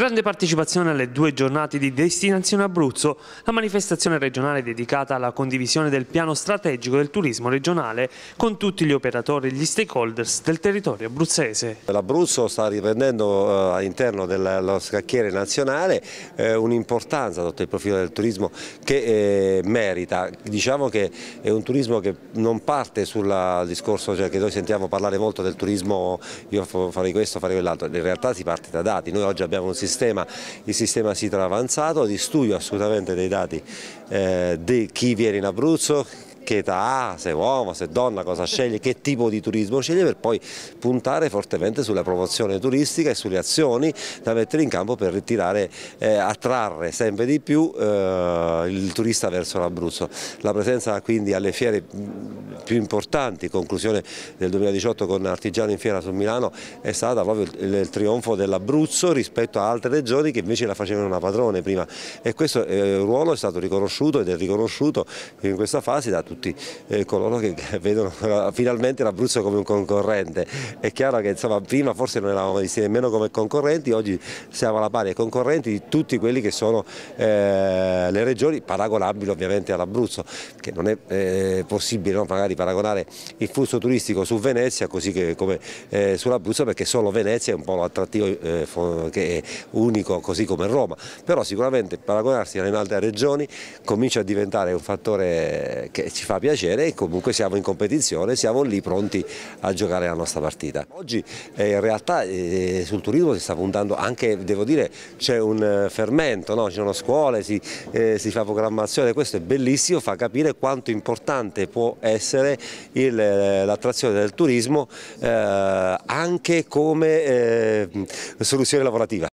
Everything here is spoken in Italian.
Grande partecipazione alle due giornate di Destinazione Abruzzo, la manifestazione regionale dedicata alla condivisione del piano strategico del turismo regionale con tutti gli operatori e gli stakeholders del territorio abruzzese. L'Abruzzo sta riprendendo eh, all'interno dello scacchiere nazionale eh, un'importanza sotto il profilo del turismo che eh, merita. Diciamo che è un turismo che non parte sul discorso cioè, che noi sentiamo parlare molto del turismo, io farei questo, farei quell'altro, in realtà si parte da dati, noi oggi abbiamo un sistema sistema, il sistema si trova avanzato, di studio assolutamente dei dati eh, di chi viene in Abruzzo, che età ha, se uomo, se donna, cosa sceglie, che tipo di turismo sceglie per poi puntare fortemente sulla promozione turistica e sulle azioni da mettere in campo per ritirare, eh, attrarre sempre di più eh, il turista verso l'Abruzzo. La presenza quindi alle fiere mm, più importanti, conclusione del 2018 con Artigiano in Fiera su Milano, è stata proprio il, il trionfo dell'Abruzzo rispetto a altre regioni che invece la facevano una padrone prima e questo eh, ruolo è stato riconosciuto ed è riconosciuto in questa fase da tutti tutti eh, coloro che vedono finalmente l'Abruzzo come un concorrente. È chiaro che insomma, prima forse non eravamo visti nemmeno come concorrenti, oggi siamo alla pari ai concorrenti di tutti quelli che sono eh, le regioni paragonabili ovviamente all'Abruzzo, che non è eh, possibile no, magari paragonare il flusso turistico su Venezia così che, come eh, sull'Abruzzo perché solo Venezia è un po' l'attrattivo eh, che è unico così come Roma, però sicuramente paragonarsi alle altre regioni comincia a diventare un fattore eh, che ci ci fa piacere e comunque siamo in competizione, siamo lì pronti a giocare la nostra partita. Oggi eh, in realtà eh, sul turismo si sta puntando anche, devo dire, c'è un eh, fermento, no? ci sono scuole, si, eh, si, fa programmazione, questo è bellissimo, fa capire quanto importante può essere eh, l'attrazione del turismo eh, anche come soluzione lavorativa.